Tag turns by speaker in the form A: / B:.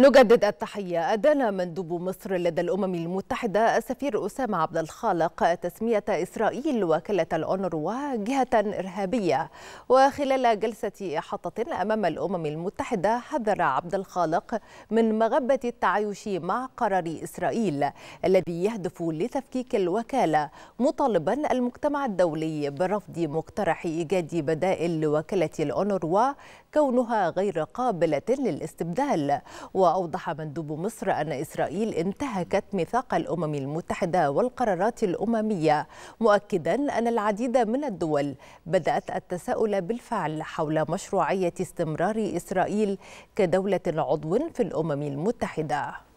A: نجدد التحية أدان مندوب مصر لدى الأمم المتحدة السفير أسامة عبد الخالق تسمية إسرائيل وكالة الأونروا جهة إرهابية وخلال جلسة إحاطة أمام الأمم المتحدة حذر عبد الخالق من مغبة التعايش مع قرار إسرائيل الذي يهدف لتفكيك الوكالة مطالبا المجتمع الدولي برفض مقترح إيجاد بدائل لوكالة الأونروا كونها غير قابلة للاستبدال و وأوضح مندوب مصر أن إسرائيل انتهكت ميثاق الأمم المتحدة والقرارات الأممية مؤكدا أن العديد من الدول بدأت التساؤل بالفعل حول مشروعية استمرار إسرائيل كدولة عضو في الأمم المتحدة